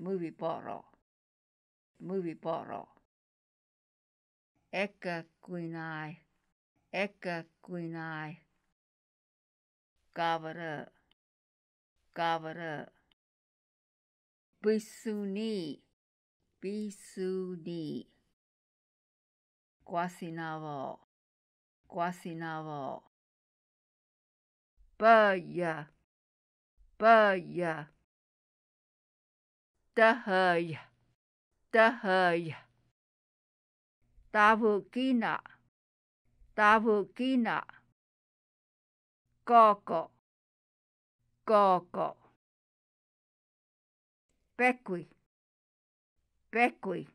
movie bottle, movie bottle. Ekka ekaquinai. Ekka it up, gobble Bisuni, bisuni. Guasinavo, guasinavo. Baya, baya. trời trời ta vừa kí nạ ta vừa kí nạ co cọ co cọ bé quỳ bé quỳ